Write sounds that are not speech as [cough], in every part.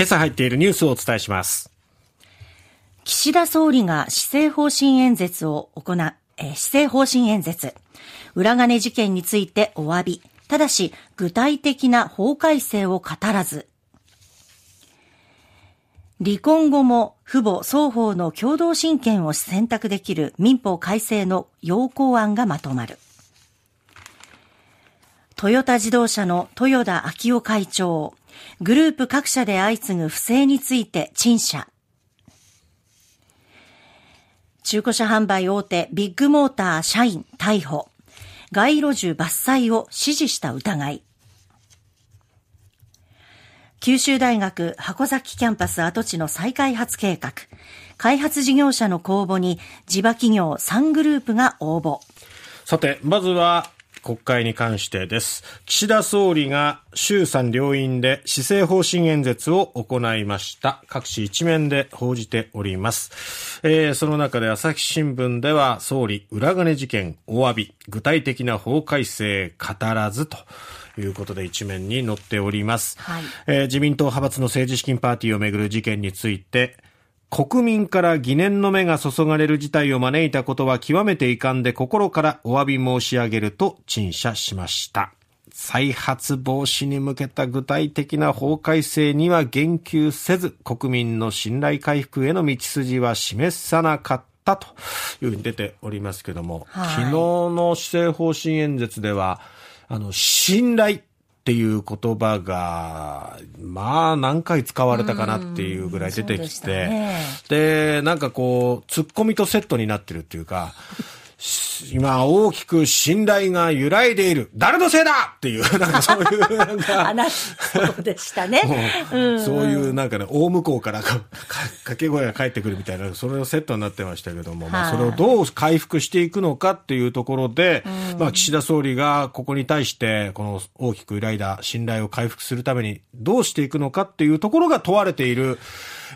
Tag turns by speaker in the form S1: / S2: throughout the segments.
S1: 今朝入っているニュースをお伝えします。
S2: 岸田総理が施政方針演説を行う、施政方針演説。裏金事件についてお詫び。ただし、具体的な法改正を語らず。離婚後も父母双方の共同親権を選択できる民法改正の要項案がまとまる。トヨタ自動車の豊田昭夫会長、グループ各社で相次ぐ不正について陳謝。中古車販売大手ビッグモーター社員逮捕。街路樹伐採を指示した疑い。九州大学箱崎キャンパス跡地の再開発計画。開発事業者の公募に地場企業3グループが応募。
S1: さて、まずは国会に関してです。岸田総理が衆参両院で施政方針演説を行いました。各紙一面で報じております。えー、その中で朝日新聞では総理裏金事件お詫び、具体的な法改正語らずと。いうことで一面に載っております、はい、えー、自民党派閥の政治資金パーティーをめぐる事件について国民から疑念の目が注がれる事態を招いたことは極めて遺憾で心からお詫び申し上げると陳謝しました。再発防止に向けた具体的な法改正には言及せず、国民の信頼回復への道筋は示さなかった。というふうに出ておりますけども、はい、昨日の施政方針演説では、あの、信頼っていう言葉が、まあ何回使われたかなっていうぐらい出てきて、で、ね、なんかこう、ツッコミとセットになってるっていうか、今大きく信頼が揺らいでいる。誰のせいだっていう、なんかそ
S2: ういう、なんか。話、そうでしたね。[laughs] そういう
S1: なんかね、大向こうからか掛け声が返ってくるみたいな、それのセットになってましたけども、まあそれをどう回復していくのかっていうところで、まあ岸田総理がここに対して、この大きく揺らいだ信頼を回復するためにどうしていくのかっていうところが問われている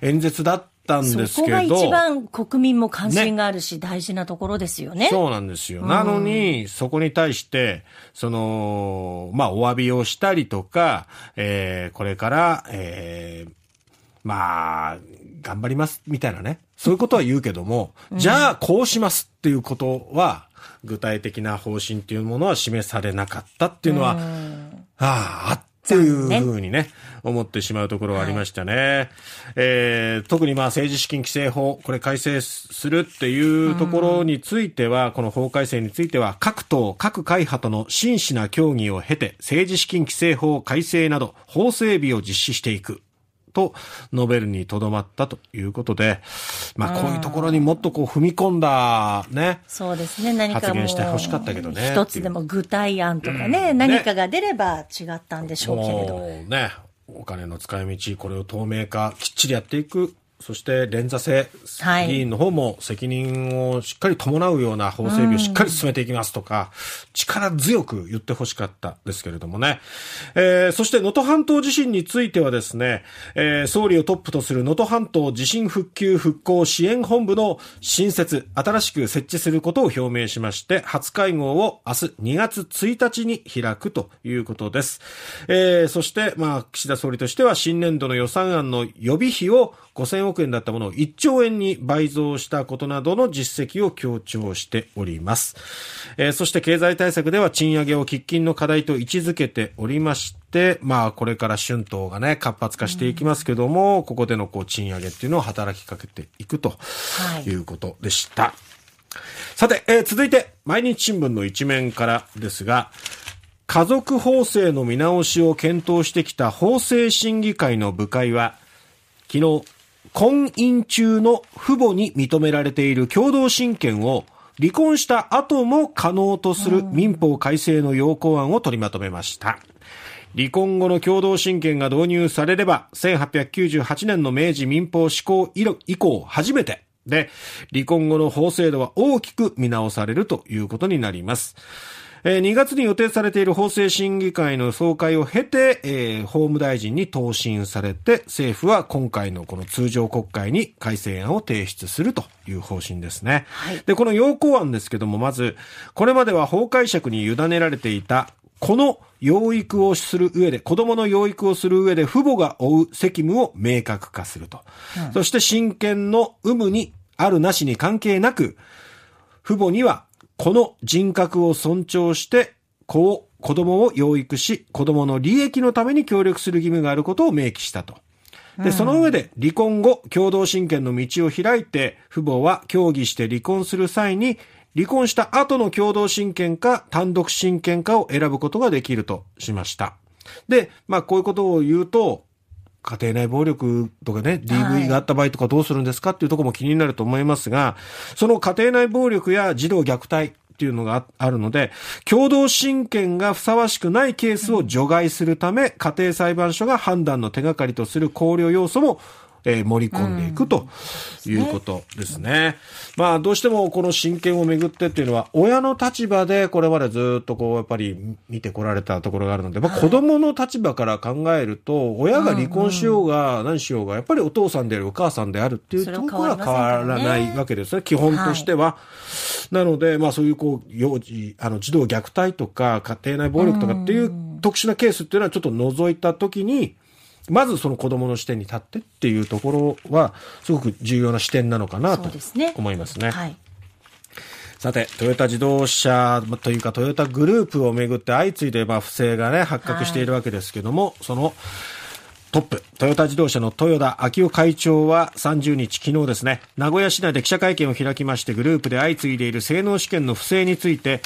S1: 演説だったたんですけど。そこが一
S2: 番国民も関心があるし、ね、大事なところですよね。そうな
S1: んですよ。なのに、そこに対して、その、まあ、お詫びをしたりとか、えー、これから、えー、まあ、頑張ります、みたいなね。そういうことは言うけども、うん、じゃあ、こうしますっていうことは、具体的な方針っていうものは示されなかったっていうのは、ああ、あっっていうふうにね、思ってしまうところはありましたね。はい、えー、特にまあ政治資金規正法、これ改正するっていうところについては、うん、この法改正については、各党、各会派との真摯な協議を経て、政治資金規正法改正など、法整備を実施していくと述べるにとどまったということで、まあ、こういうところにもっとこう踏み込んだ、ね、
S2: そうですね何か発言してほしかったけどね一つでも具体案とかねうん何かが出れば違ったんでしょうけれど。
S1: ねお金の使い道、これを透明化、きっちりやっていくそして連座制、はい、議員の方も責任をしっかり伴うような法整備をしっかり進めていきますとか、うん、力強く言ってほしかったですけれどもね。えー、そして能登半島地震についてはですね、えー、総理をトップとする能登半島地震復旧復興支援本部の新設、新しく設置することを表明しまして、初会合を明日2月1日に開くということです。えー、そして、まあ、岸田総理としては新年度の予算案の予備費を5000億円だったものを1兆円に倍増したことなどの実績を強調しております。えー、そして経済対策では賃上げを喫緊の課題と位置づけておりまして、まあこれから春闘がね、活発化していきますけども、うん、ここでのこう賃上げっていうのを働きかけていくということでした。はい、さて、えー、続いて毎日新聞の一面からですが、家族法制の見直しを検討してきた法制審議会の部会は昨日婚姻中の父母に認められている共同親権を離婚した後も可能とする民法改正の要項案を取りまとめました。離婚後の共同親権が導入されれば、1898年の明治民法施行以降初めてで、離婚後の法制度は大きく見直されるということになります。えー、2月に予定されている法制審議会の総会を経て、えー、法務大臣に答申されて、政府は今回のこの通常国会に改正案を提出するという方針ですね。はい、で、この要項案ですけども、まず、これまでは法解釈に委ねられていた、この養育をする上で、子供の養育をする上で父母が負う責務を明確化すると。うん、そして親権の有無にあるなしに関係なく、父母にはこの人格を尊重して、子を、子供を養育し、子供の利益のために協力する義務があることを明記したと。で、その上で離婚後、共同親権の道を開いて、父母は協議して離婚する際に、離婚した後の共同親権か単独親権かを選ぶことができるとしました。で、まあこういうことを言うと、家庭内暴力とかね、DV があった場合とかどうするんですかっていうとこも気になると思いますが、その家庭内暴力や児童虐待、っていうのがあるので、共同親権がふさわしくないケースを除外するため、家庭裁判所が判断の手がかりとする考慮要素もえー、盛り込んでいくということですね。まあ、どうしてもこの親権をめぐってっていうのは、親の立場でこれまでずっとこう、やっぱり見てこられたところがあるので、まあ、子供の立場から考えると、親が離婚しようが何しようが、やっぱりお父さんである、お母さんであるっていうところは変わらないわけですね、基本としては。なので、まあ、そういうこう、幼児、あの、児童虐待とか、家庭内暴力とかっていう特殊なケースっていうのはちょっと除いたときに、まずその子供の視点に立ってっていうところは、すごく重要な視点なのかなと思いますね。すねはい、さて、トヨタ自動車というかトヨタグループをめぐって相次いでま不正がね、発覚しているわけですけども、はい、そのトップ、トヨタ自動車の豊田昭夫会長は30日昨日ですね、名古屋市内で記者会見を開きまして、グループで相次いでいる性能試験の不正について、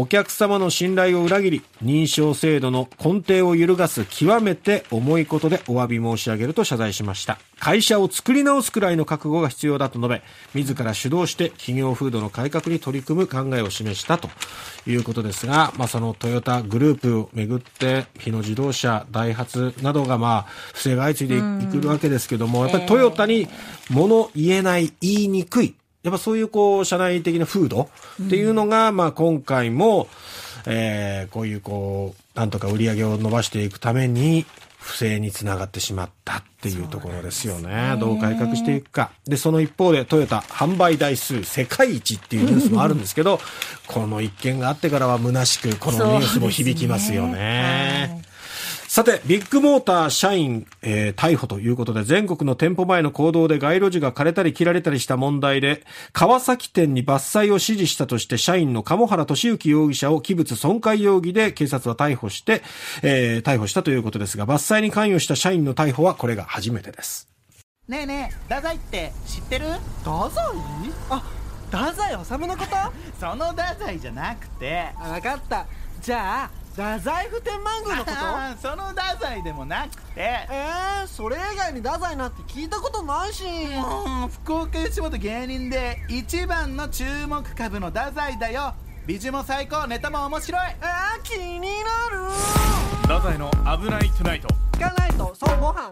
S1: お客様の信頼を裏切り、認証制度の根底を揺るがす極めて重いことでお詫び申し上げると謝罪しました。会社を作り直すくらいの覚悟が必要だと述べ、自ら主導して企業風土の改革に取り組む考えを示したということですが、まあ、そのトヨタグループをめぐって、日野自動車、ダイハツなどが、まあ、不正が相次いでいくわけですけども、やっぱりトヨタに物言えない、言いにくい、やっぱそういうこう、社内的な風土っていうのが、うん、まあ今回も、えー、こういうこう、なんとか売り上げを伸ばしていくために、不正につながってしまったっていうところですよね。うねどう改革していくか。で、その一方でトヨタ販売台数世界一っていうニュースもあるんですけど、この一件があってからは虚しくこのニュースも響きますよね。さて、ビッグモーター社員、えー、逮捕ということで、全国の店舗前の行動で街路樹が枯れたり切られたりした問題で、川崎店に伐採を指示したとして社員の鴨原敏之容疑者を器物損壊容疑で警察は逮捕して、えー、逮捕したということですが、伐採に関与した社員の逮捕はこれが初めてで
S2: す。ねえねえ、太宰って知ってる太宰あ、太宰治のことその太宰じゃなくて。わかった。じゃあ、太
S1: 宰府天満宮のこと [laughs] その太宰でもなくてえー、それ以外に太宰
S2: なんて聞いたことないしもう福岡吉本芸人で一番の注目株の太宰だよ美女も最高ネタも面白いあー気にな
S1: る太宰の「危ないトゥナイト」聞かないとそうご飯